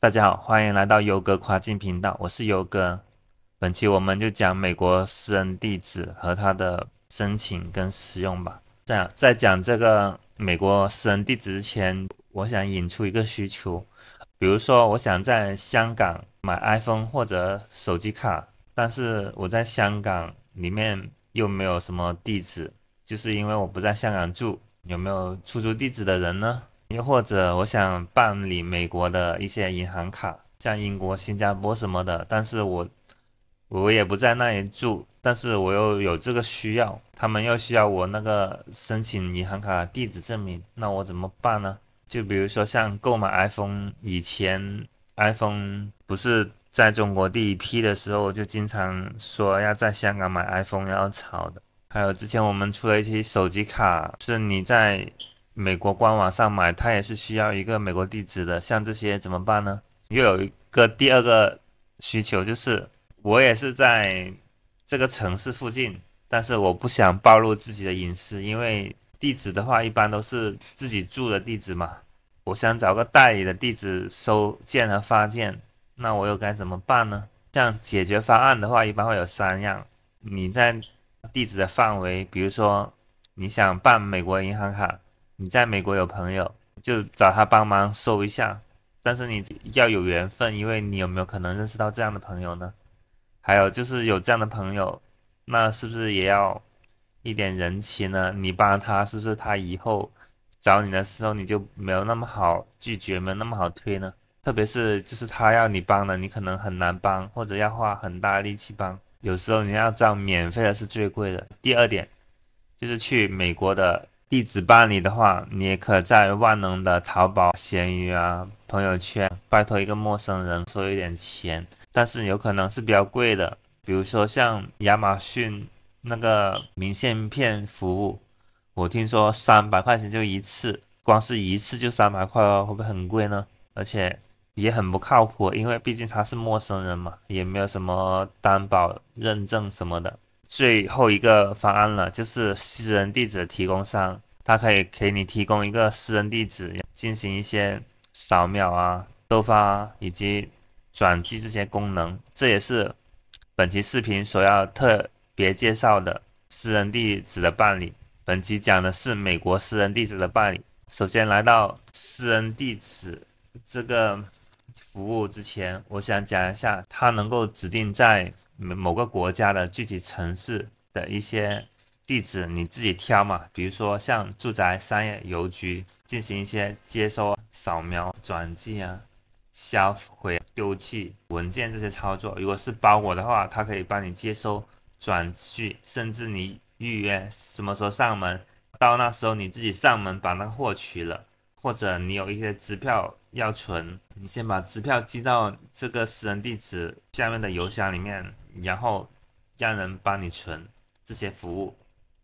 大家好，欢迎来到优哥跨境频道，我是优哥。本期我们就讲美国私人地址和他的申请跟使用吧。这样，在讲这个美国私人地址之前，我想引出一个需求，比如说我想在香港买 iPhone 或者手机卡，但是我在香港里面又没有什么地址，就是因为我不在香港住，有没有出租地址的人呢？又或者，我想办理美国的一些银行卡，像英国、新加坡什么的，但是我我也不在那里住，但是我又有这个需要，他们又需要我那个申请银行卡地址证明，那我怎么办呢？就比如说像购买 iPhone 以前，iPhone 不是在中国第一批的时候，就经常说要在香港买 iPhone 要炒的，还有之前我们出了一些手机卡，是你在。美国官网上买，它也是需要一个美国地址的。像这些怎么办呢？又有一个第二个需求，就是我也是在这个城市附近，但是我不想暴露自己的隐私，因为地址的话一般都是自己住的地址嘛。我想找个代理的地址收件和发件，那我又该怎么办呢？像解决方案的话，一般会有三样。你在地址的范围，比如说你想办美国银行卡。你在美国有朋友，就找他帮忙收一下，但是你要有缘分，因为你有没有可能认识到这样的朋友呢？还有就是有这样的朋友，那是不是也要一点人情呢？你帮他，是不是他以后找你的时候你就没有那么好拒绝，没有那么好推呢？特别是就是他要你帮的，你可能很难帮，或者要花很大力气帮。有时候你要知道，免费的是最贵的。第二点就是去美国的。地址办理的话，你也可在万能的淘宝、闲鱼啊、朋友圈，拜托一个陌生人收一点钱，但是有可能是比较贵的，比如说像亚马逊那个明信片服务，我听说三百块钱就一次，光是一次就三百块哦，会不会很贵呢？而且也很不靠谱，因为毕竟他是陌生人嘛，也没有什么担保、认证什么的。最后一个方案了，就是私人地址提供商，他可以给你提供一个私人地址，进行一些扫描啊、收发啊以及转寄这些功能。这也是本期视频所要特别介绍的私人地址的办理。本期讲的是美国私人地址的办理。首先来到私人地址这个。服务之前，我想讲一下，它能够指定在某个国家的具体城市的一些地址，你自己挑嘛。比如说像住宅、商业、邮局，进行一些接收、扫描、转寄啊、销毁、丢弃文件这些操作。如果是包裹的话，它可以帮你接收、转寄，甚至你预约什么时候上门，到那时候你自己上门把那货取了，或者你有一些支票。要存，你先把支票寄到这个私人地址下面的邮箱里面，然后让人帮你存，这些服务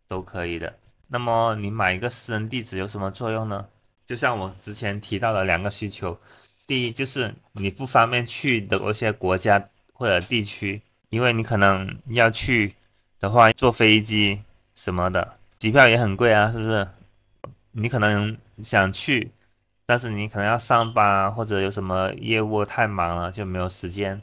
都可以的。那么你买一个私人地址有什么作用呢？就像我之前提到的两个需求，第一就是你不方便去的一些国家或者地区，因为你可能要去的话，坐飞机什么的，机票也很贵啊，是不是？你可能想去。但是你可能要上班，或者有什么业务太忙了就没有时间，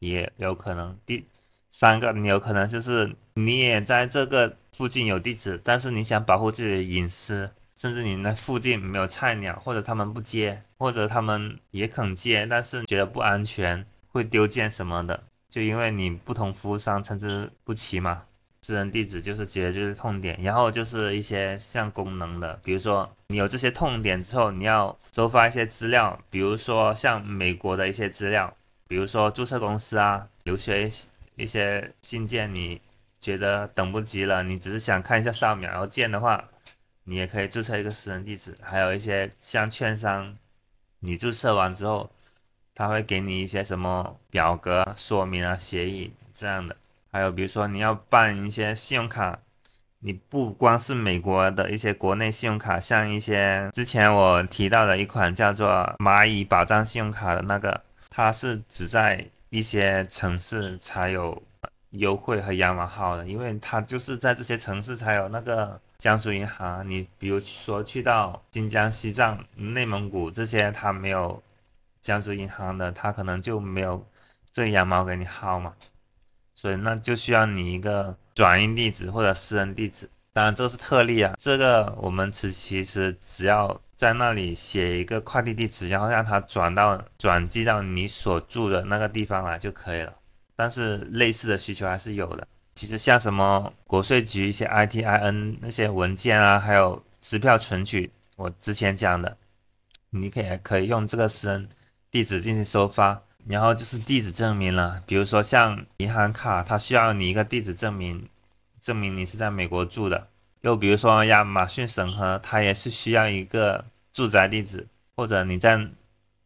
也有可能。第三个，你有可能就是你也在这个附近有地址，但是你想保护自己的隐私，甚至你那附近没有菜鸟，或者他们不接，或者他们也肯接，但是觉得不安全，会丢件什么的，就因为你不同服务商参差不齐嘛。私人地址就是解决就是痛点，然后就是一些像功能的，比如说你有这些痛点之后，你要收发一些资料，比如说像美国的一些资料，比如说注册公司啊、留学一些信件，你觉得等不及了，你只是想看一下扫描，然后件的话，你也可以注册一个私人地址，还有一些像券商，你注册完之后，他会给你一些什么表格、说明啊、协议这样的。还有，比如说你要办一些信用卡，你不光是美国的一些国内信用卡，像一些之前我提到的一款叫做蚂蚁保障信用卡的那个，它是只在一些城市才有优惠和羊毛薅的，因为它就是在这些城市才有那个江苏银行，你比如说去到新疆、西藏、内蒙古这些，它没有江苏银行的，它可能就没有这羊毛给你薅嘛。所以那就需要你一个转印地址或者私人地址，当然这个是特例啊，这个我们其实只要在那里写一个快递地址，然后让它转到转寄到你所住的那个地方来就可以了。但是类似的需求还是有的，其实像什么国税局一些 ITIN 那些文件啊，还有支票存取，我之前讲的，你可以可以用这个私人地址进行收发。然后就是地址证明了，比如说像银行卡，它需要你一个地址证明，证明你是在美国住的。又比如说亚马逊审核，它也是需要一个住宅地址，或者你在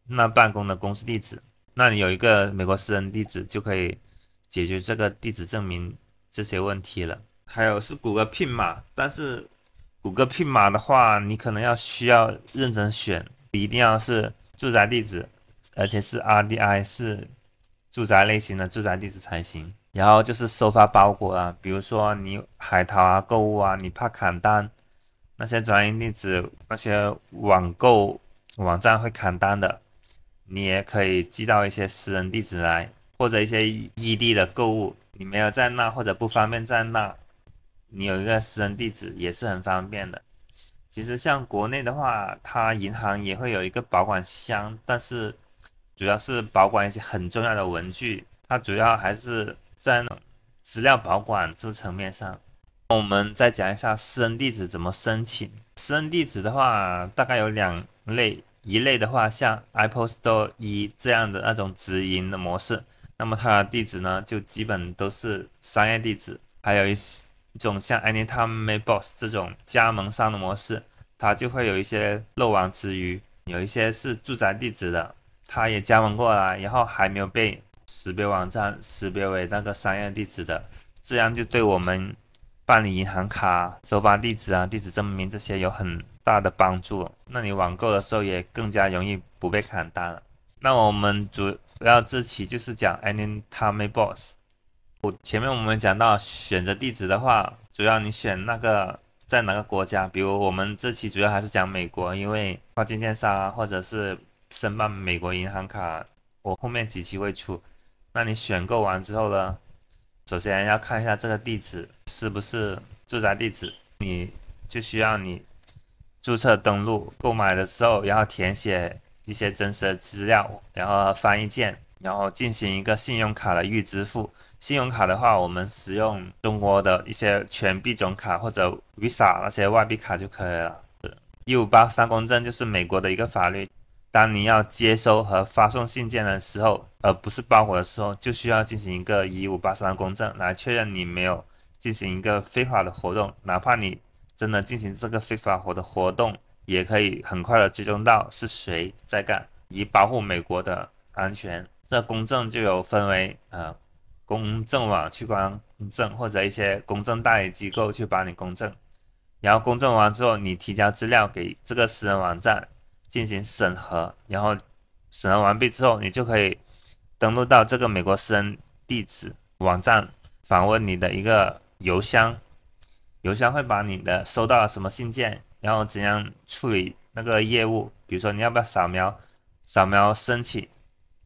那办公的公司地址，那你有一个美国私人地址就可以解决这个地址证明这些问题了。还有是谷歌 PIN 码，但是谷歌 PIN 码的话，你可能要需要认真选，一定要是住宅地址。而且是 RDI 是住宅类型的住宅地址才行。然后就是收发包裹啊，比如说你海淘啊、购物啊，你怕砍单，那些转运地址、那些网购网站会砍单的，你也可以寄到一些私人地址来，或者一些异地的购物，你没有在那或者不方便在那，你有一个私人地址也是很方便的。其实像国内的话，它银行也会有一个保管箱，但是。主要是保管一些很重要的文具，它主要还是在资料保管这层面上。我们再讲一下私人地址怎么申请。私人地址的话，大概有两类，一类的话像 Apple Store 一这样的那种直营的模式，那么它的地址呢就基本都是商业地址；还有一种像 Anytime m a b o s 这种加盟商的模式，它就会有一些漏网之鱼，有一些是住宅地址的。他也加盟过来，然后还没有被识别网站识别为那个商业地址的，这样就对我们办理银行卡、收发地址啊、地址证明这些有很大的帮助。那你网购的时候也更加容易不被砍单了。那我们主要这期就是讲 Anytime Boss。我前面我们讲到选择地址的话，主要你选那个在哪个国家，比如我们这期主要还是讲美国，因为跨境电商啊，或者是。申办美国银行卡，我后面几期会出。那你选购完之后呢？首先要看一下这个地址是不是住宅地址，你就需要你注册登录购买的时候，然后填写一些真实的资料，然后翻译件，然后进行一个信用卡的预支付。信用卡的话，我们使用中国的一些全币种卡或者 Visa 那些外币卡就可以了。一五八三公证就是美国的一个法律。当你要接收和发送信件的时候，而不是包裹的时候，就需要进行一个一五八三公证来确认你没有进行一个非法的活动。哪怕你真的进行这个非法活的活动，也可以很快的追踪到是谁在干，以保护美国的安全。这公证就有分为呃公证网去帮公证，或者一些公证代理机构去帮你公证。然后公证完之后，你提交资料给这个私人网站。进行审核，然后审核完毕之后，你就可以登录到这个美国私人地址网站，访问你的一个邮箱。邮箱会把你的收到什么信件，然后怎样处理那个业务，比如说你要不要扫描，扫描申请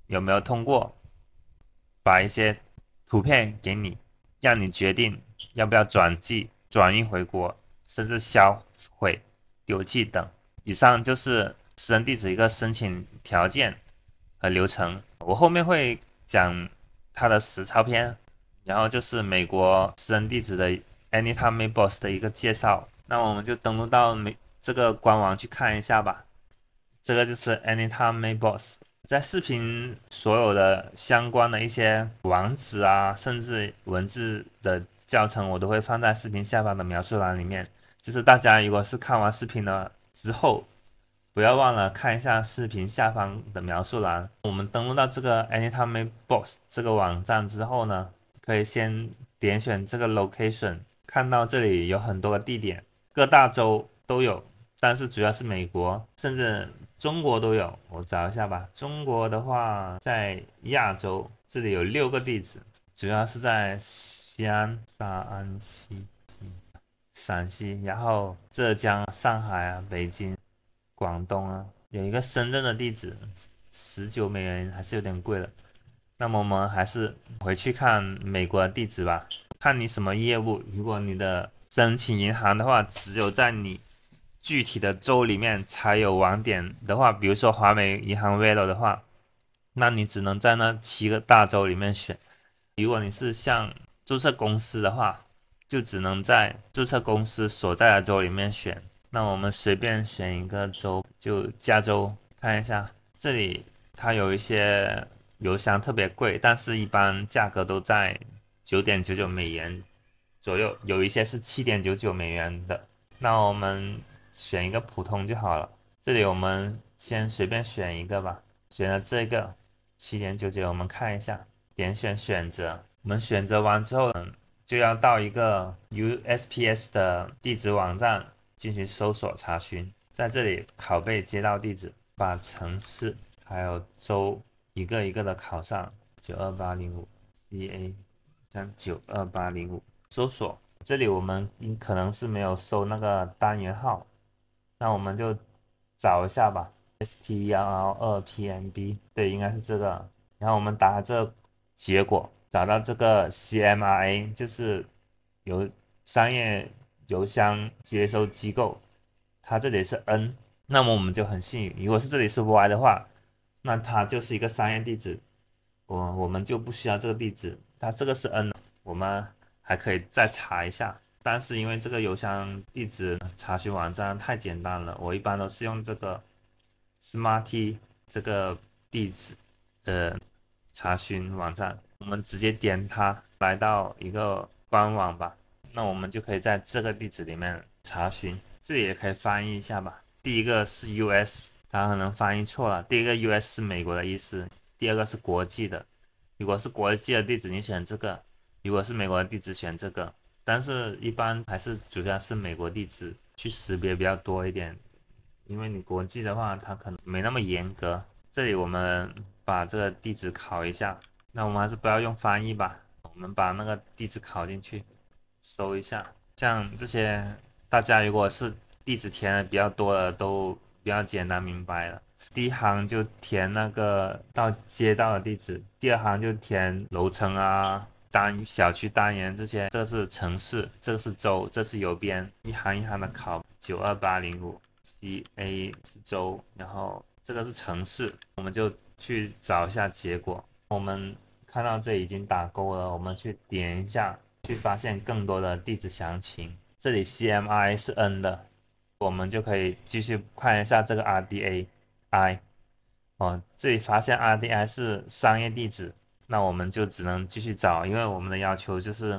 有没有通过，把一些图片给你，让你决定要不要转寄、转运回国，甚至销毁、丢弃等。以上就是。私人地址一个申请条件和流程，我后面会讲它的实操篇，然后就是美国私人地址的 a n y t i Mayboss 的一个介绍，那我们就登录到美这个官网去看一下吧。这个就是 a n i t i Mayboss，在视频所有的相关的一些网址啊，甚至文字的教程，我都会放在视频下方的描述栏里面。就是大家如果是看完视频了之后。不要忘了看一下视频下方的描述栏。我们登录到这个 a n y t i m e Box 这个网站之后呢，可以先点选这个 Location，看到这里有很多个地点，各大洲都有，但是主要是美国，甚至中国都有。我找一下吧。中国的话在亚洲，这里有六个地址，主要是在西安、安西、陕西，然后浙江、上海啊、北京。广东啊，有一个深圳的地址，十九美元还是有点贵的。那么我们还是回去看美国的地址吧，看你什么业务。如果你的申请银行的话，只有在你具体的州里面才有网点的话，比如说华美银行 v e i l 的话，那你只能在那七个大州里面选。如果你是像注册公司的话，就只能在注册公司所在的州里面选。那我们随便选一个州，就加州看一下。这里它有一些邮箱特别贵，但是一般价格都在九点九九美元左右，有一些是七点九九美元的。那我们选一个普通就好了。这里我们先随便选一个吧，选了这个七点九九，我们看一下，点选选择。我们选择完之后，就要到一个 USPS 的地址网站。进行搜索查询，在这里拷贝街道地址，把城市还有州一个一个的拷上，九二八零五 C A，像九二八零五搜索，这里我们可能是没有搜那个单元号，那我们就找一下吧，S T 幺幺二 P M B，对，应该是这个，然后我们打这结果，找到这个 C M r A，就是由商业。邮箱接收机构，它这里是 N，那么我们就很幸运。如果是这里是 Y 的话，那它就是一个商业地址，我我们就不需要这个地址。它这个是 N，我们还可以再查一下。但是因为这个邮箱地址查询网站太简单了，我一般都是用这个 Smart 这个地址呃查询网站。我们直接点它，来到一个官网吧。那我们就可以在这个地址里面查询，这里也可以翻译一下吧。第一个是 U.S，它可能翻译错了。第一个 U.S 是美国的意思，第二个是国际的。如果是国际的地址，你选这个；如果是美国的地址，选这个。但是，一般还是主要是美国地址去识别比较多一点，因为你国际的话，它可能没那么严格。这里我们把这个地址拷一下，那我们还是不要用翻译吧，我们把那个地址拷进去。搜一下，像这些大家如果是地址填的比较多的，都比较简单明白了。第一行就填那个到街道的地址，第二行就填楼层啊、单小区单元这些。这是城市，这个是州，这是邮编，一行一行的考。九二八零五七 A 州，然后这个是城市，我们就去找一下结果。我们看到这已经打勾了，我们去点一下。去发现更多的地址详情。这里 C M I 是 N 的，我们就可以继续看一下这个 R D A I。哦，这里发现 R D A 是商业地址，那我们就只能继续找，因为我们的要求就是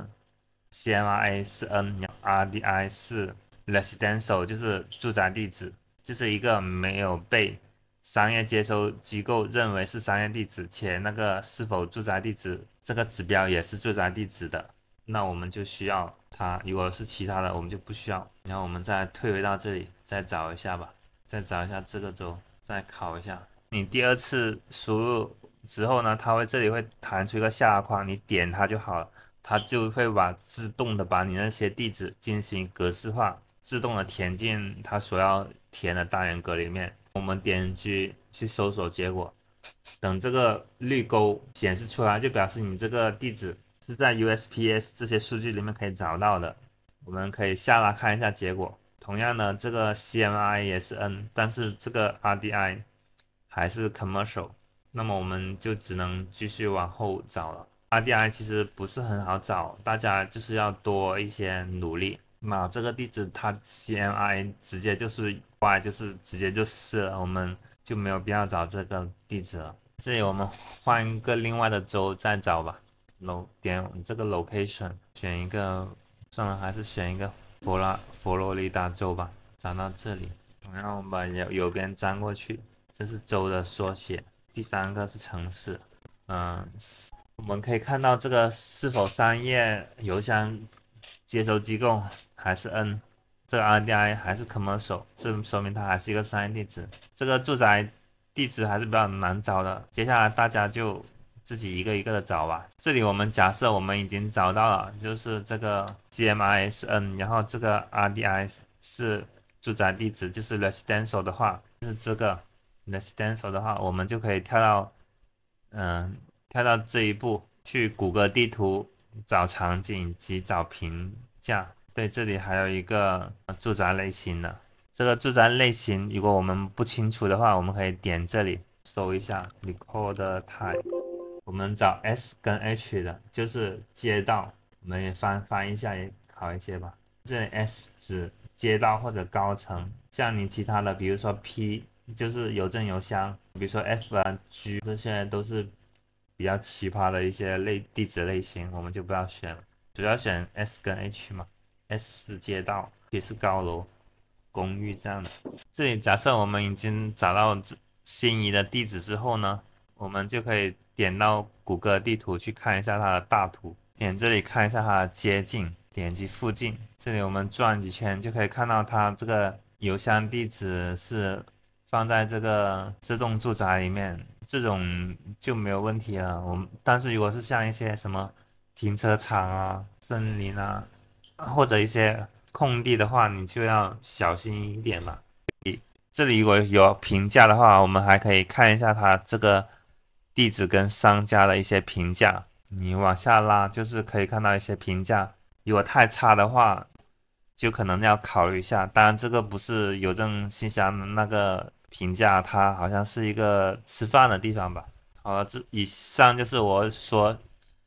C M I 是 N，R D I 是 Residential，就是住宅地址，就是一个没有被商业接收机构认为是商业地址，且那个是否住宅地址这个指标也是住宅地址的。那我们就需要它，如果是其他的，我们就不需要。然后我们再退回到这里，再找一下吧，再找一下这个轴，再考一下。你第二次输入之后呢，它会这里会弹出一个下框，你点它就好了，它就会把自动的把你那些地址进行格式化，自动的填进它所要填的单元格里面。我们点击去搜索结果，等这个绿勾显示出来，就表示你这个地址。是在 USPS 这些数据里面可以找到的，我们可以下拉看一下结果。同样的，这个 CMI 也是 N，但是这个 RDI 还是 Commercial，那么我们就只能继续往后找了。RDI 其实不是很好找，大家就是要多一些努力。那这个地址它 CMI 直接就是 Y，就是直接就是，我们就没有必要找这个地址了。这里我们换一个另外的州再找吧。楼点这个 location，选一个，算了，还是选一个佛拉佛罗里达州吧。粘到这里，然后把右右边粘过去。这是州的缩写，第三个是城市。嗯，我们可以看到这个是否商业邮箱接收机构还是 N，这个 RDI 还是 Commercial，这说明它还是一个商业地址。这个住宅地址还是比较难找的。接下来大家就。自己一个一个的找吧。这里我们假设我们已经找到了，就是这个 G M I S N，然后这个 R D I 是住宅地址，就是 Residential 的话，就是这个 Residential 的话，我们就可以跳到，嗯，跳到这一步去谷歌地图找场景及找评价。对，这里还有一个住宅类型的这个住宅类型，如果我们不清楚的话，我们可以点这里搜一下 Record Type。我们找 S 跟 H 的，就是街道，我们也翻翻一下也好一些吧。这里 S 指街道或者高层，像你其他的，比如说 P 就是邮政邮箱，比如说 F 啊 G 这些都是比较奇葩的一些类地址类型，我们就不要选了，主要选 S 跟 H 嘛。S 是街道，也是高楼公寓这样的。这里假设我们已经找到心仪的地址之后呢，我们就可以。点到谷歌地图去看一下它的大图，点这里看一下它的接近，点击附近，这里我们转几圈就可以看到它这个邮箱地址是放在这个自动住宅里面，这种就没有问题了。我们但是如果是像一些什么停车场啊、森林啊，或者一些空地的话，你就要小心一点了。这里如果有评价的话，我们还可以看一下它这个。地址跟商家的一些评价，你往下拉就是可以看到一些评价，如果太差的话，就可能要考虑一下。当然，这个不是邮政信箱那个评价，它好像是一个吃饭的地方吧。好了，这以上就是我所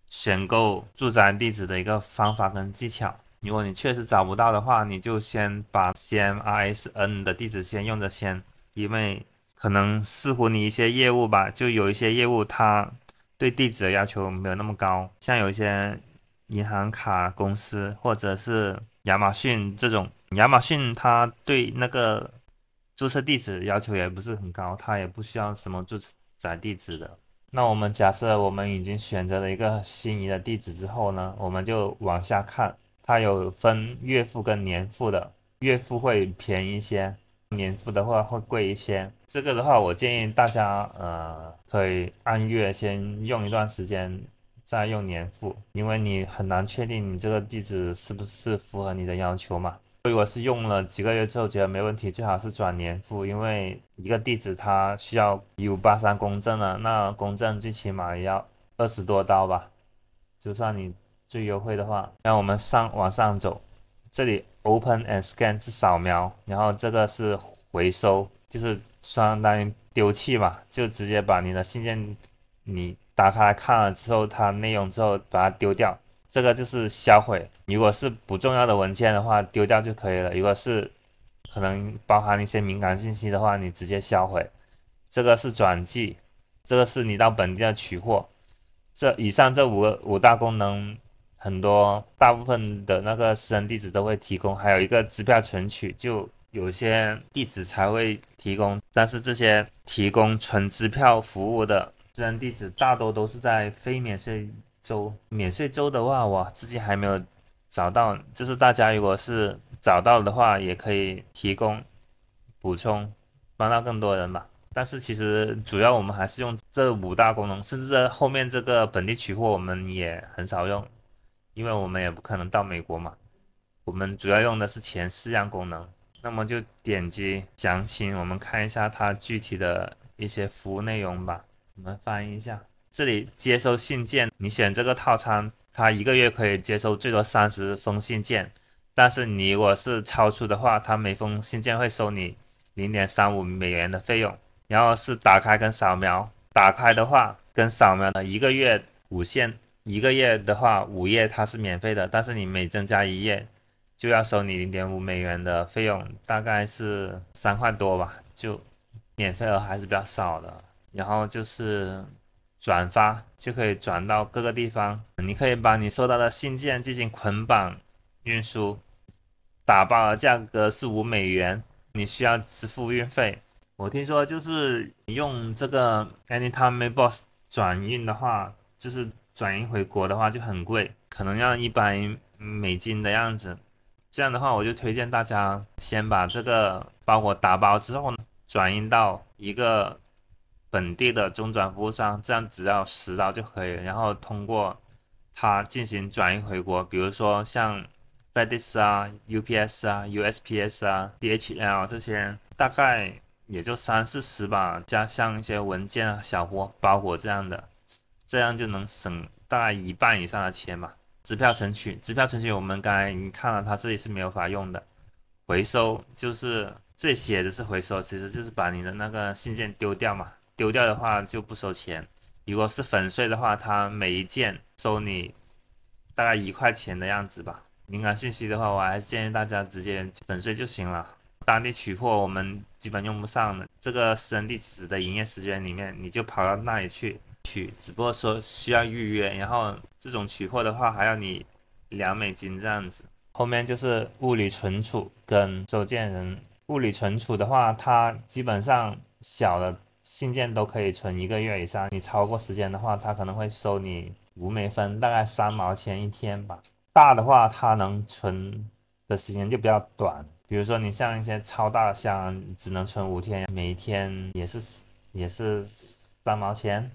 选购住宅地址的一个方法跟技巧。如果你确实找不到的话，你就先把先 i S N 的地址先用着先，因为。可能适乎你一些业务吧，就有一些业务，它对地址的要求没有那么高。像有一些银行卡公司，或者是亚马逊这种，亚马逊它对那个注册地址要求也不是很高，它也不需要什么住宅地址的。那我们假设我们已经选择了一个心仪的地址之后呢，我们就往下看，它有分月付跟年付的，月付会便宜一些，年付的话会贵一些。这个的话，我建议大家呃，可以按月先用一段时间，再用年付，因为你很难确定你这个地址是不是符合你的要求嘛。如果是用了几个月之后觉得没问题，最好是转年付，因为一个地址它需要一五八三公证了，那公证最起码也要二十多刀吧，就算你最优惠的话，那我们上往上走，这里 open and scan 是扫描，然后这个是回收，就是。相当于丢弃嘛，就直接把你的信件，你打开看了之后，它内容之后把它丢掉，这个就是销毁。如果是不重要的文件的话，丢掉就可以了。如果是可能包含一些敏感信息的话，你直接销毁。这个是转寄，这个是你到本地的取货。这以上这五个五大功能，很多大部分的那个私人地址都会提供，还有一个支票存取就。有些地址才会提供，但是这些提供存支票服务的私人地址大多都是在非免税州。免税州的话，我自己还没有找到。就是大家如果是找到的话，也可以提供补充，帮到更多人吧。但是其实主要我们还是用这五大功能，甚至后面这个本地取货我们也很少用，因为我们也不可能到美国嘛。我们主要用的是前四样功能。那么就点击详情，我们看一下它具体的一些服务内容吧。我们翻译一下，这里接收信件，你选这个套餐，它一个月可以接收最多三十封信件，但是你如果是超出的话，它每封信件会收你零点三五美元的费用。然后是打开跟扫描，打开的话跟扫描的一个月无限，一个月的话五页它是免费的，但是你每增加一页。就要收你零点五美元的费用，大概是三块多吧，就免费额还是比较少的。然后就是转发就可以转到各个地方，你可以把你收到的信件进行捆绑运输，打包的价格是五美元，你需要支付运费。我听说就是用这个 Anytime Mailbox 转运的话，就是转运回国的话就很贵，可能要一百美金的样子。这样的话，我就推荐大家先把这个包裹打包之后，呢，转运到一个本地的中转服务商，这样只要十刀就可以了。然后通过它进行转运回国，比如说像 FedEx 啊、UPS 啊、USPS 啊、DHL 这些，大概也就三四十吧，加上一些文件啊、小活，包裹这样的，这样就能省大概一半以上的钱嘛。支票存取，支票存取，我们刚才已经看了，它这里是没有法用的。回收就是这里写的是回收，其实就是把你的那个信件丢掉嘛。丢掉的话就不收钱，如果是粉碎的话，它每一件收你大概一块钱的样子吧。敏感信息的话，我还是建议大家直接粉碎就行了。当地取货，我们基本用不上的这个私人地址的营业时间里面，你就跑到那里去。取只不过说需要预约，然后这种取货的话还要你两美金这样子。后面就是物理存储跟收件人物理存储的话，它基本上小的信件都可以存一个月以上。你超过时间的话，它可能会收你五美分，大概三毛钱一天吧。大的话，它能存的时间就比较短。比如说你像一些超大箱，只能存五天，每一天也是也是三毛钱。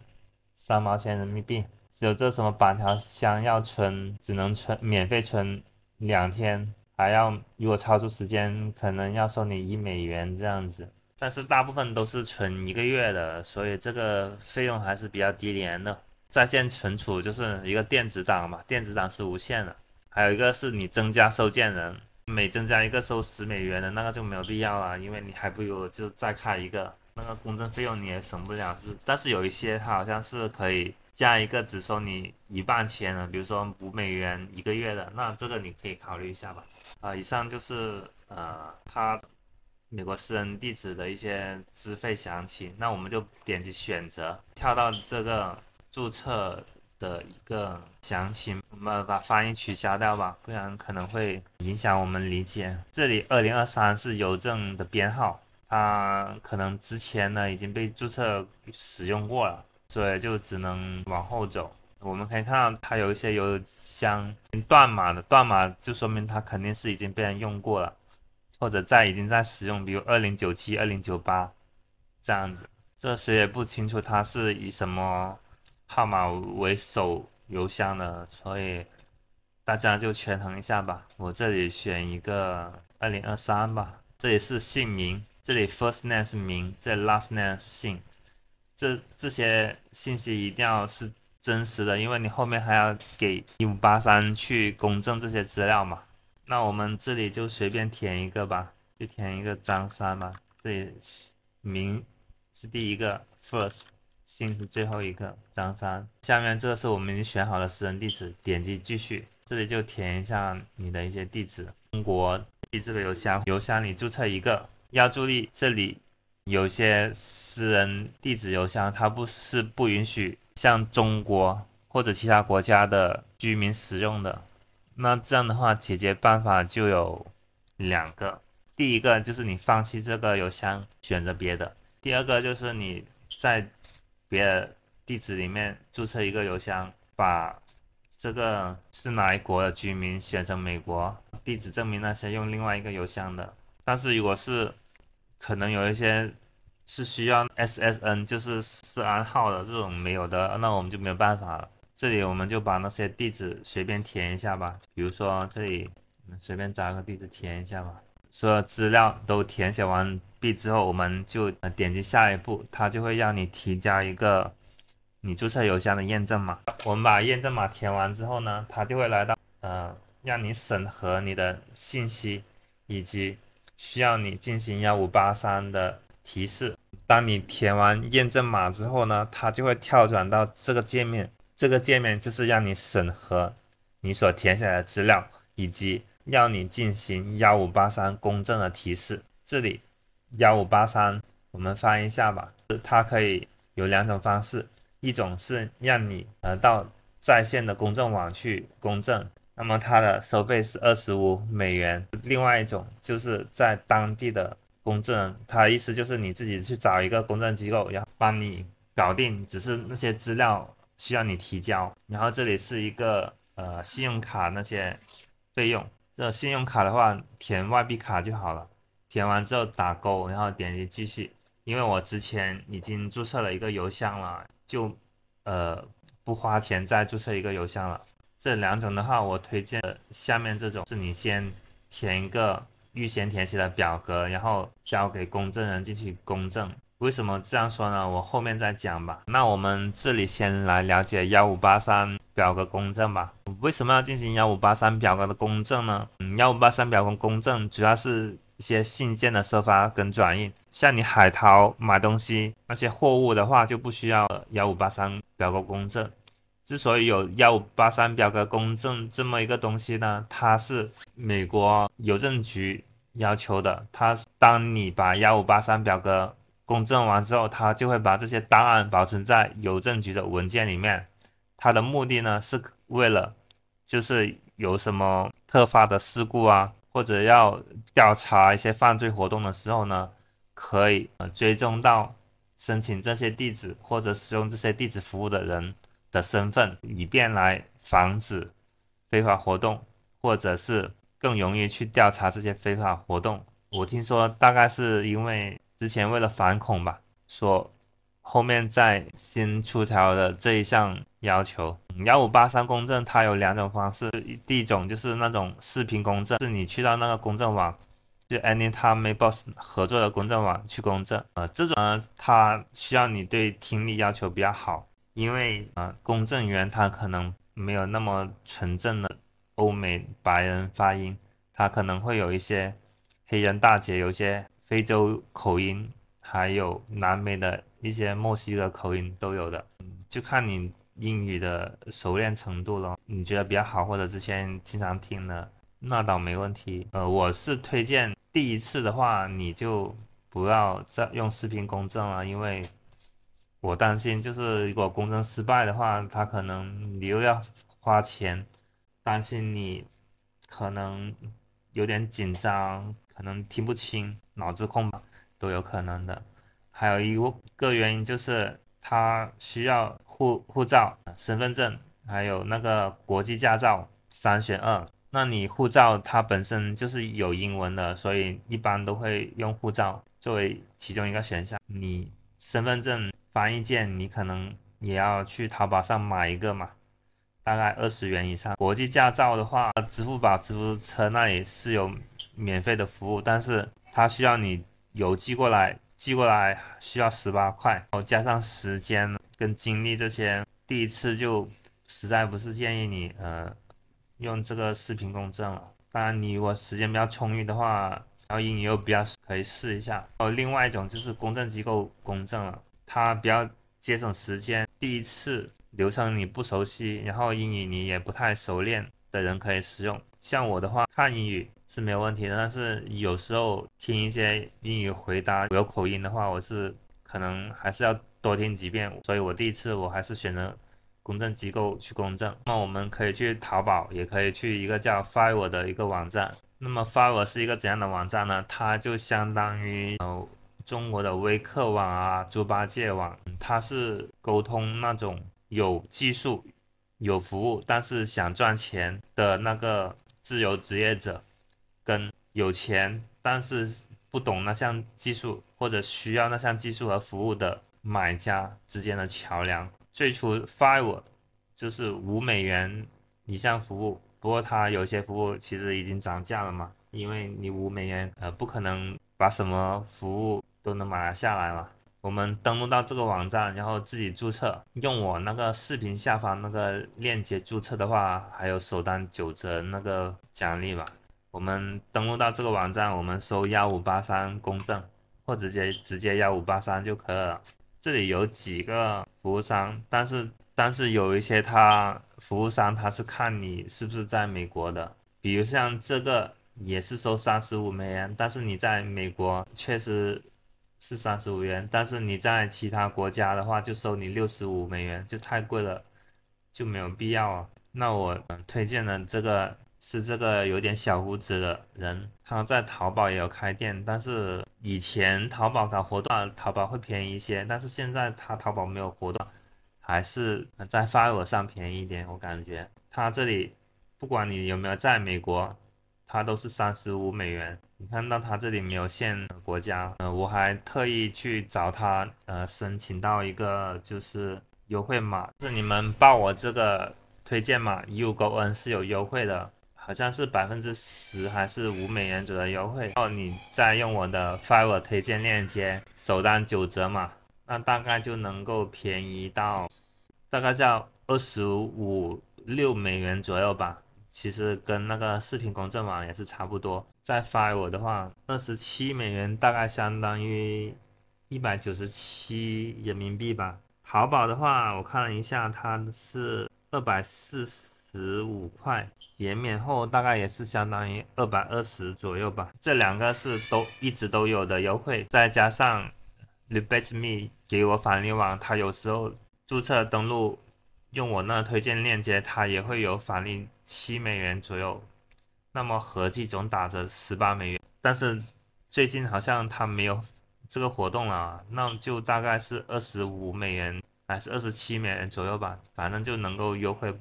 三毛钱人民币，有这什么板条箱要存，只能存免费存两天，还要如果超出时间，可能要收你一美元这样子。但是大部分都是存一个月的，所以这个费用还是比较低廉的。在线存储就是一个电子档嘛，电子档是无限的。还有一个是你增加收件人，每增加一个收十美元的那个就没有必要了，因为你还不如就再开一个。那个公证费用你也省不了，但是有一些它好像是可以加一个只收你一半钱的，比如说五美元一个月的，那这个你可以考虑一下吧。啊，以上就是呃它美国私人地址的一些资费详情。那我们就点击选择，跳到这个注册的一个详情。我们把翻译取消掉吧，不然可能会影响我们理解。这里二零二三是邮政的编号。它可能之前呢已经被注册使用过了，所以就只能往后走。我们可以看到它有一些邮箱断码的，断码就说明它肯定是已经被人用过了，或者在已经在使用，比如二零九七、二零九八这样子。这谁也不清楚它是以什么号码为首邮箱的，所以大家就权衡一下吧。我这里选一个二零二三吧，这里是姓名。这里 first name 是名，这 last name 是姓，这这些信息一定要是真实的，因为你后面还要给一五八三去公证这些资料嘛。那我们这里就随便填一个吧，就填一个张三吧。这里名是第一个 first，姓是最后一个张三。下面这是我们已经选好的私人地址，点击继续，这里就填一下你的一些地址，中国，这个邮箱，邮箱里注册一个。要注意，这里有些私人地址邮箱，它不是不允许像中国或者其他国家的居民使用的。那这样的话，解决办法就有两个：第一个就是你放弃这个邮箱，选择别的；第二个就是你在别的地址里面注册一个邮箱，把这个是哪一国的居民选成美国地址证明那些用另外一个邮箱的。但是如果是可能有一些是需要 S S N，就是是安号的这种没有的，那我们就没有办法了。这里我们就把那些地址随便填一下吧，比如说这里随便找个地址填一下吧。所有资料都填写完毕之后，我们就点击下一步，它就会让你提交一个你注册邮箱的验证码。我们把验证码填完之后呢，它就会来到呃，让你审核你的信息以及。需要你进行幺五八三的提示。当你填完验证码之后呢，它就会跳转到这个界面。这个界面就是让你审核你所填写的资料，以及要你进行幺五八三公证的提示。这里幺五八三，我们翻一下吧。它可以有两种方式，一种是让你呃到在线的公证网去公证。那么它的收费是二十五美元。另外一种就是在当地的公证，它的意思就是你自己去找一个公证机构，然后帮你搞定，只是那些资料需要你提交。然后这里是一个呃信用卡那些费用，这信用卡的话填外币卡就好了。填完之后打勾，然后点击继续。因为我之前已经注册了一个邮箱了，就呃不花钱再注册一个邮箱了。这两种的话，我推荐下面这种，是你先填一个预先填写的表格，然后交给公证人进行公证。为什么这样说呢？我后面再讲吧。那我们这里先来了解幺五八三表格公证吧。为什么要进行幺五八三表格的公证呢？嗯，幺五八三表格公证主要是一些信件的收发跟转印，像你海淘买东西那些货物的话，就不需要幺五八三表格公证。之所以有幺五八三表格公证这么一个东西呢，它是美国邮政局要求的。它当你把幺五八三表格公证完之后，它就会把这些档案保存在邮政局的文件里面。它的目的呢，是为了就是有什么特发的事故啊，或者要调查一些犯罪活动的时候呢，可以追踪到申请这些地址或者使用这些地址服务的人。的身份，以便来防止非法活动，或者是更容易去调查这些非法活动。我听说大概是因为之前为了反恐吧，说后面在新出条的这一项要求。幺五八三公证，它有两种方式，第一种就是那种视频公证，是你去到那个公证网，就 a n y t i m e y b o s 合作的公证网去公证，呃，这种呢，它需要你对听力要求比较好。因为啊，公证员他可能没有那么纯正的欧美白人发音，他可能会有一些黑人大姐，有一些非洲口音，还有南美的一些墨西哥口音都有的，就看你英语的熟练程度了。你觉得比较好，或者之前经常听的，那倒没问题。呃，我是推荐第一次的话，你就不要再用视频公证了，因为。我担心就是如果公证失败的话，他可能你又要花钱，担心你可能有点紧张，可能听不清，脑子空白都有可能的。还有一个原因就是他需要护护照、身份证，还有那个国际驾照三选二。那你护照它本身就是有英文的，所以一般都会用护照作为其中一个选项。你身份证。翻译件你可能也要去淘宝上买一个嘛，大概二十元以上。国际驾照的话，支付宝、支付车那里是有免费的服务，但是它需要你邮寄过来，寄过来需要十八块，然后加上时间跟精力这些，第一次就实在不是建议你呃用这个视频公证了。当然你如果时间比较充裕的话，然后英语又比较可以试一下。哦，另外一种就是公证机构公证了。它比较节省时间，第一次流程你不熟悉，然后英语你也不太熟练的人可以使用。像我的话，看英语是没有问题的，但是有时候听一些英语回答有口音的话，我是可能还是要多听几遍。所以我第一次我还是选择公证机构去公证。那我们可以去淘宝，也可以去一个叫 Fiverr 的一个网站。那么 Fiverr 是一个怎样的网站呢？它就相当于哦。中国的微客网啊，猪八戒网，它是沟通那种有技术、有服务，但是想赚钱的那个自由职业者，跟有钱但是不懂那项技术或者需要那项技术和服务的买家之间的桥梁。最初 Five r 就是五美元一项服务，不过它有些服务其实已经涨价了嘛，因为你五美元呃不可能把什么服务。都能买下来了。我们登录到这个网站，然后自己注册，用我那个视频下方那个链接注册的话，还有首单九折那个奖励吧。我们登录到这个网站，我们收幺五八三公证，或直接直接幺五八三就可以了。这里有几个服务商，但是但是有一些他服务商他是看你是不是在美国的，比如像这个也是收三十五美元，但是你在美国确实。是三十五元，但是你在其他国家的话，就收你六十五美元，就太贵了，就没有必要了。那我推荐的这个是这个有点小胡子的人，他在淘宝也有开店，但是以前淘宝搞活动，淘宝会便宜一些，但是现在他淘宝没有活动，还是在发我上便宜一点。我感觉他这里不管你有没有在美国。它都是三十五美元，你看到它这里没有限国家，呃，我还特意去找它，呃，申请到一个就是优惠码，是你们报我这个推荐码，U G O N 是有优惠的，好像是百分之十还是五美元左右优惠，然后你再用我的 Five r r 推荐链接，首单九折嘛，那大概就能够便宜到大概在二十五六美元左右吧。其实跟那个视频公证网也是差不多。再发我的话，二十七美元大概相当于一百九十七人民币吧。淘宝的话，我看了一下，它是二百四十五块，减免后大概也是相当于二百二十左右吧。这两个是都一直都有的优惠，再加上 rebate me 给我返利网，它有时候注册登录。用我那推荐链接，它也会有返利七美元左右，那么合计总打折十八美元。但是最近好像它没有这个活动了，那就大概是二十五美元还是二十七美元左右吧，反正就能够优惠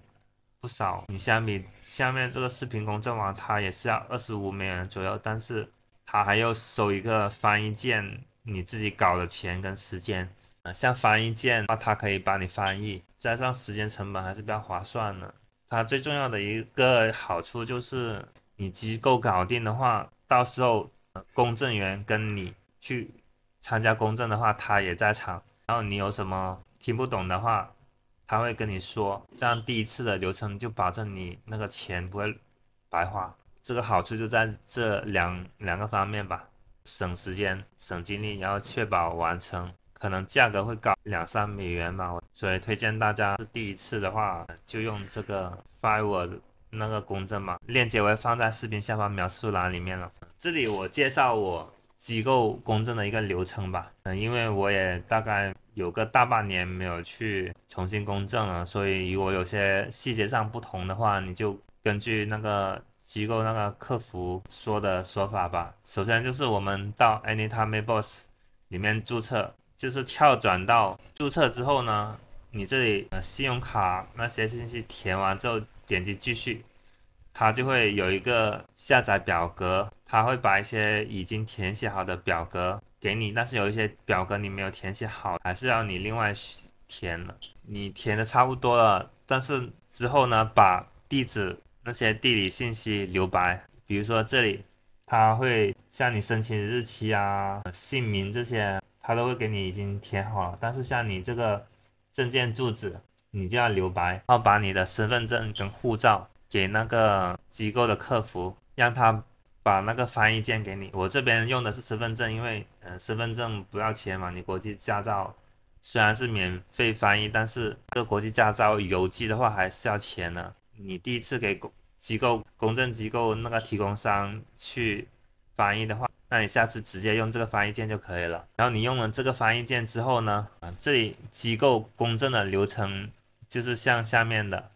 不少。你相比下面这个视频公证网，它也是要二十五美元左右，但是它还要收一个翻译件，你自己搞的钱跟时间。像翻译键，那它可以帮你翻译，加上时间成本还是比较划算的。它最重要的一个好处就是，你机构搞定的话，到时候公证员跟你去参加公证的话，他也在场，然后你有什么听不懂的话，他会跟你说，这样第一次的流程就保证你那个钱不会白花。这个好处就在这两两个方面吧，省时间、省精力，然后确保完成。可能价格会高两三美元我，所以推荐大家是第一次的话就用这个 f i w a r l 那个公证嘛，链接我会放在视频下方描述栏里面了。这里我介绍我机构公证的一个流程吧，嗯，因为我也大概有个大半年没有去重新公证了，所以如果有些细节上不同的话，你就根据那个机构那个客服说的说法吧。首先就是我们到 Anytime Boss 里面注册。就是跳转到注册之后呢，你这里呃信用卡那些信息填完之后，点击继续，它就会有一个下载表格，它会把一些已经填写好的表格给你，但是有一些表格你没有填写好，还是要你另外填了。你填的差不多了，但是之后呢，把地址那些地理信息留白，比如说这里，他会向你申请日期啊、姓名这些。他都会给你已经填好了，但是像你这个证件住址，你就要留白，然后把你的身份证跟护照给那个机构的客服，让他把那个翻译件给你。我这边用的是身份证，因为呃身份证不要钱嘛。你国际驾照虽然是免费翻译，但是这国际驾照邮寄的话还是要钱的。你第一次给公机构、公证机构那个提供商去翻译的话。那你下次直接用这个翻译键就可以了。然后你用了这个翻译键之后呢，啊，这里机构公证的流程就是像下面的，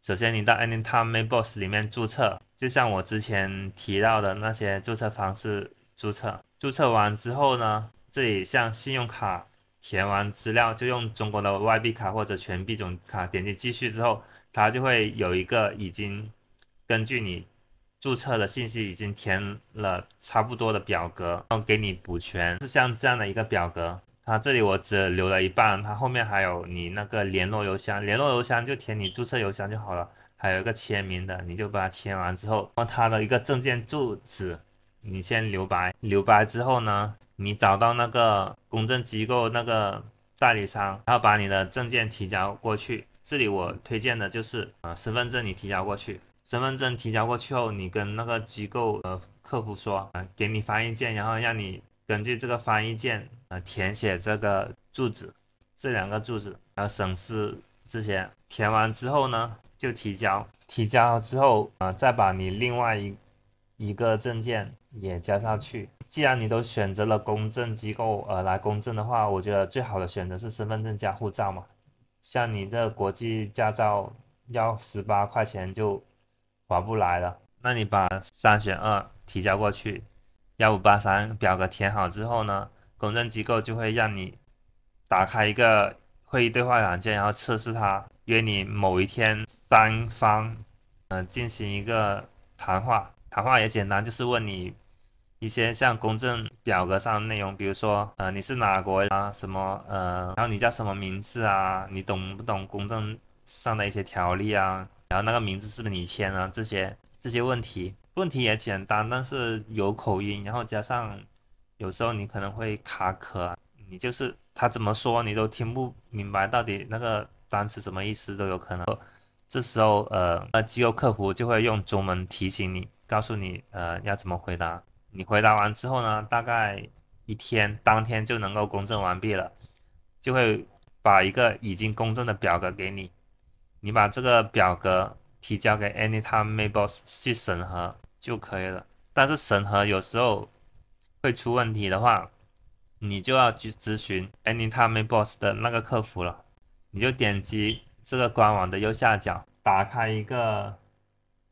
首先你到 Anytime Me Boss 里面注册，就像我之前提到的那些注册方式注册。注册完之后呢，这里像信用卡填完资料就用中国的外币卡或者全币种卡点击继续之后，它就会有一个已经根据你。注册的信息已经填了差不多的表格，然后给你补全，是像这样的一个表格。它这里我只留了一半，它后面还有你那个联络邮箱，联络邮箱就填你注册邮箱就好了。还有一个签名的，你就把它签完之后，然后它的一个证件住址，你先留白。留白之后呢，你找到那个公证机构那个代理商，然后把你的证件提交过去。这里我推荐的就是啊，身份证你提交过去。身份证提交过去后，你跟那个机构呃客服说，啊，给你翻译件，然后让你根据这个翻译件呃填写这个住址，这两个住址，然后省市这些填完之后呢，就提交，提交之后啊，再把你另外一一个证件也交上去。既然你都选择了公证机构呃来公证的话，我觉得最好的选择是身份证加护照嘛。像你的国际驾照要十八块钱就。划不来了，那你把三选二提交过去，幺五八三表格填好之后呢，公证机构就会让你打开一个会议对话软件，然后测试它，约你某一天三方，嗯，进行一个谈话。谈话也简单，就是问你一些像公证表格上的内容，比如说，呃，你是哪国啊？什么，呃，然后你叫什么名字啊？你懂不懂公证上的一些条例啊？然后那个名字是不是你签啊？这些这些问题问题也简单，但是有口音，然后加上有时候你可能会卡壳，你就是他怎么说你都听不明白，到底那个单词什么意思都有可能。这时候呃呃，机构客服就会用中文提醒你，告诉你呃要怎么回答。你回答完之后呢，大概一天当天就能够公证完毕了，就会把一个已经公证的表格给你。你把这个表格提交给 Anytime m a b l s s 去审核就可以了。但是审核有时候会出问题的话，你就要去咨询 Anytime m a b l s s 的那个客服了。你就点击这个官网的右下角，打开一个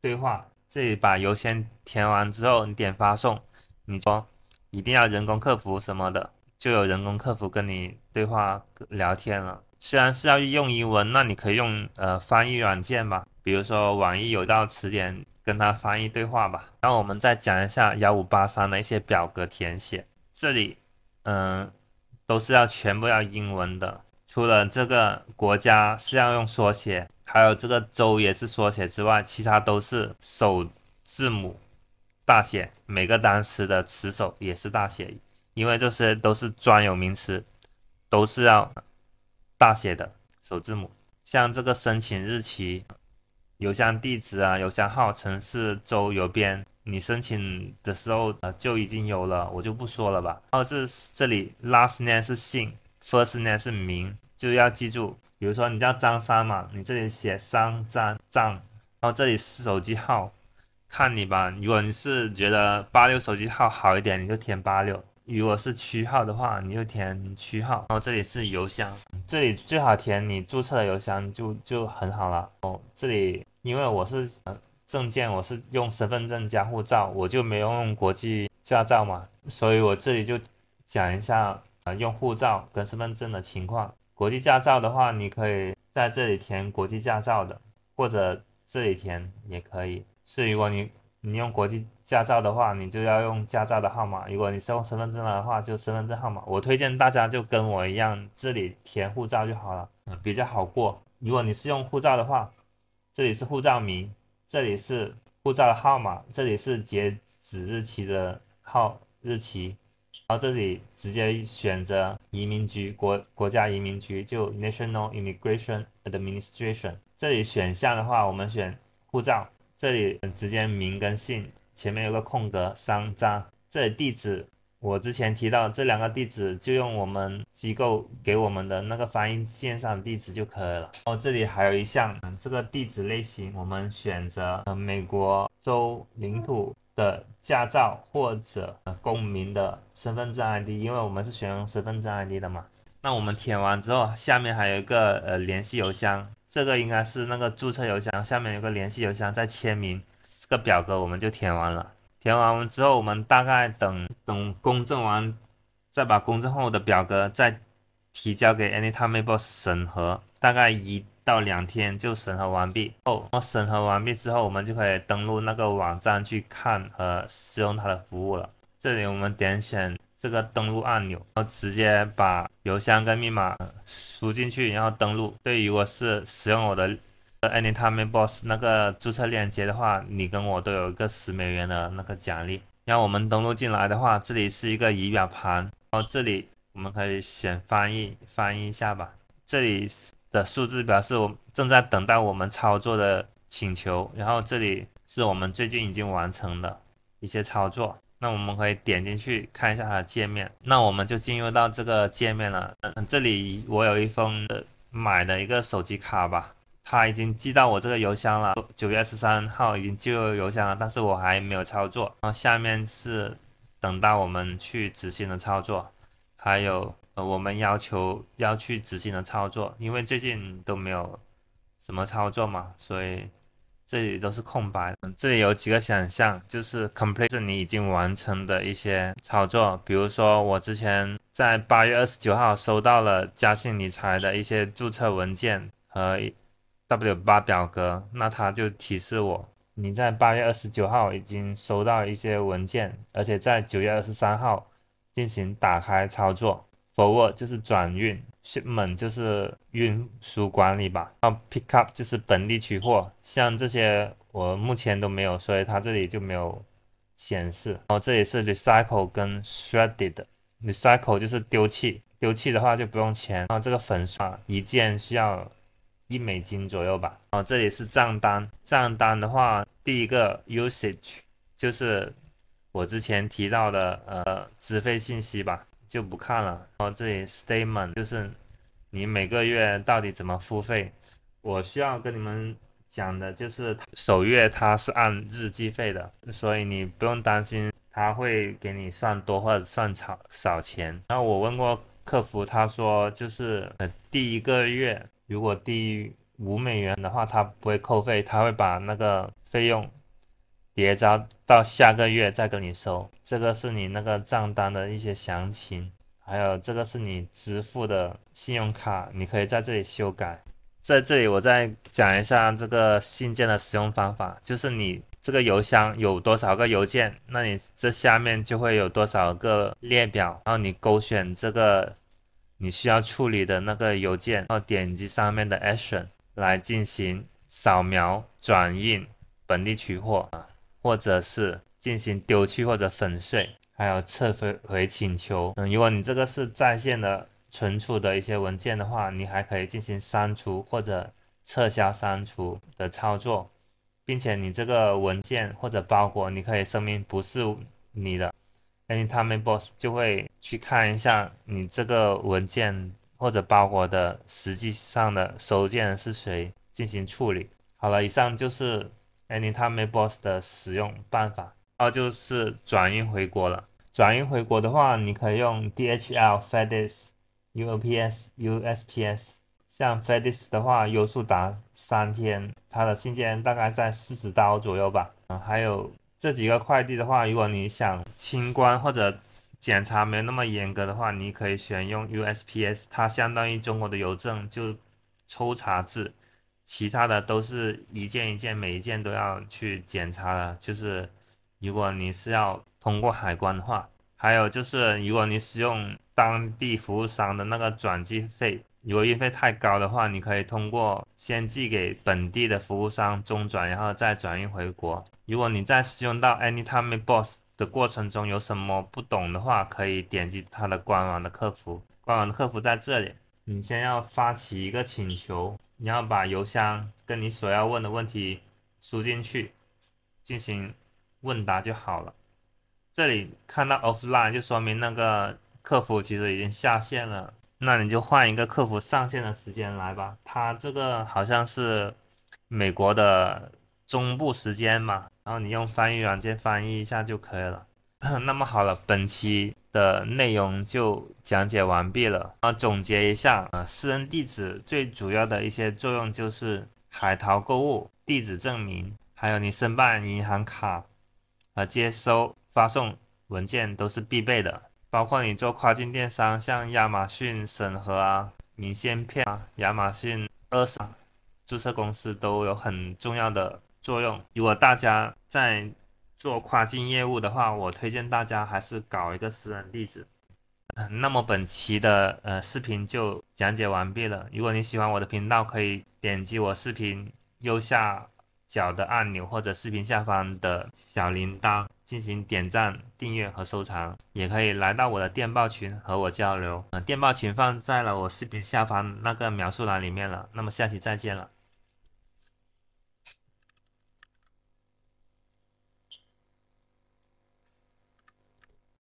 对话，这里把邮箱填完之后，你点发送，你说一定要人工客服什么的。就有人工客服跟你对话聊天了，虽然是要用英文，那你可以用呃翻译软件吧，比如说网易有道词典，跟它翻译对话吧。然后我们再讲一下幺五八三的一些表格填写，这里嗯都是要全部要英文的，除了这个国家是要用缩写，还有这个州也是缩写之外，其他都是首字母大写，每个单词的词首也是大写。因为这些都是专有名词，都是要大写的首字母。像这个申请日期、邮箱地址啊、邮箱号、城市、州、邮编，你申请的时候呃就已经有了，我就不说了吧。然后这这里 last name 是姓，first name 是名，就要记住。比如说你叫张三嘛，你这里写三张张。然后这里是手机号，看你吧。如果你是觉得八六手机号好一点，你就填八六。如果是区号的话，你就填区号，然后这里是邮箱，这里最好填你注册的邮箱就就很好了。哦，这里因为我是证件，我是用身份证加护照，我就没用国际驾照嘛，所以我这里就讲一下，呃，用护照跟身份证的情况。国际驾照的话，你可以在这里填国际驾照的，或者这里填也可以。是如果你你用国际驾照的话，你就要用驾照的号码；如果你是用身份证的话，就身份证号码。我推荐大家就跟我一样，这里填护照就好了，比较好过。如果你是用护照的话，这里是护照名，这里是护照的号码，这里是截止日期的号日期，然后这里直接选择移民局国国家移民局就 National Immigration Administration。这里选项的话，我们选护照。这里直接名跟姓前面有个空格，商张，这里地址，我之前提到这两个地址就用我们机构给我们的那个翻译线上地址就可以了。哦，这里还有一项，这个地址类型我们选择美国州领土的驾照或者公民的身份证 ID，因为我们是选用身份证 ID 的嘛。那我们填完之后，下面还有一个呃联系邮箱，这个应该是那个注册邮箱，下面有个联系邮箱，在签名这个表格我们就填完了。填完之后，我们大概等等公证完，再把公证后的表格再提交给 a n y t i m e b o s 审核，大概一到两天就审核完毕。后，审核完毕之后，我们就可以登录那个网站去看和使用它的服务了。这里我们点选。这个登录按钮，然后直接把邮箱跟密码输进去，然后登录。对，如果是使用我的 Anytime Boss 那个注册链接的话，你跟我都有一个十美元的那个奖励。然后我们登录进来的话，这里是一个仪表盘，然后这里我们可以选翻译，翻译一下吧。这里的数字表示我正在等待我们操作的请求，然后这里是我们最近已经完成的一些操作。那我们可以点进去看一下它的界面，那我们就进入到这个界面了。这里我有一封买的一个手机卡吧，它已经寄到我这个邮箱了，九月十三号已经进入邮箱了，但是我还没有操作。然后下面是等到我们去执行的操作，还有我们要求要去执行的操作，因为最近都没有什么操作嘛，所以。这里都是空白，这里有几个想象，就是 complete，是你已经完成的一些操作。比如说，我之前在八月二十九号收到了嘉兴理财的一些注册文件和 W 八表格，那它就提示我，你在八月二十九号已经收到一些文件，而且在九月二十三号进行打开操作，forward 就是转运。shipment 就是运输管理吧，然后 pick up 就是本地取货，像这些我目前都没有，所以它这里就没有显示。然后这里是 recycle 跟 shredded，recycle 就是丢弃，丢弃的话就不用钱。然后这个粉刷一件需要一美金左右吧。然后这里是账单，账单的话第一个 usage 就是我之前提到的呃资费信息吧。就不看了。然后这里 statement 就是，你每个月到底怎么付费？我需要跟你们讲的就是，首月它是按日计费的，所以你不用担心它会给你算多或者算少少钱。然后我问过客服，他说就是，第一个月如果低于五美元的话，它不会扣费，他会把那个费用。叠加到下个月再跟你收。这个是你那个账单的一些详情，还有这个是你支付的信用卡，你可以在这里修改。在这里我再讲一下这个信件的使用方法，就是你这个邮箱有多少个邮件，那你这下面就会有多少个列表，然后你勾选这个你需要处理的那个邮件，然后点击上面的 Action 来进行扫描、转印、本地取货。或者是进行丢弃或者粉碎，还有撤回回请求。嗯，如果你这个是在线的存储的一些文件的话，你还可以进行删除或者撤销删除的操作，并且你这个文件或者包裹，你可以声明不是你的，i 他们 boss 就会去看一下你这个文件或者包裹的实际上的收件人是谁进行处理。好了，以上就是。Anytime Boss 的使用办法，后就是转运回国了。转运回国的话，你可以用 DHL、FedEx、UPS、USPS。像 Fedex 的话，优速达三天，它的信件大概在四十刀左右吧。嗯，还有这几个快递的话，如果你想清关或者检查没有那么严格的话，你可以选用 USPS，它相当于中国的邮政，就抽查制。其他的都是一件一件，每一件都要去检查的。就是如果你是要通过海关的话，还有就是如果你使用当地服务商的那个转寄费，如果运费太高的话，你可以通过先寄给本地的服务商中转，然后再转运回国。如果你在使用到 Anytime Boss 的过程中有什么不懂的话，可以点击它的官网的客服，官网的客服在这里。你先要发起一个请求。你要把邮箱跟你所要问的问题输进去，进行问答就好了。这里看到 offline 就说明那个客服其实已经下线了，那你就换一个客服上线的时间来吧。他这个好像是美国的中部时间嘛，然后你用翻译软件翻译一下就可以了。那么好了，本期。的内容就讲解完毕了啊！总结一下啊，私人地址最主要的一些作用就是海淘购物、地址证明，还有你申办银行卡、啊接收发送文件都是必备的，包括你做跨境电商，像亚马逊审核啊、明信片啊、亚马逊二审注册公司都有很重要的作用。如果大家在做跨境业务的话，我推荐大家还是搞一个私人地址。那么本期的呃视频就讲解完毕了。如果你喜欢我的频道，可以点击我视频右下角的按钮，或者视频下方的小铃铛进行点赞、订阅和收藏。也可以来到我的电报群和我交流。呃，电报群放在了我视频下方那个描述栏里面了。那么下期再见了。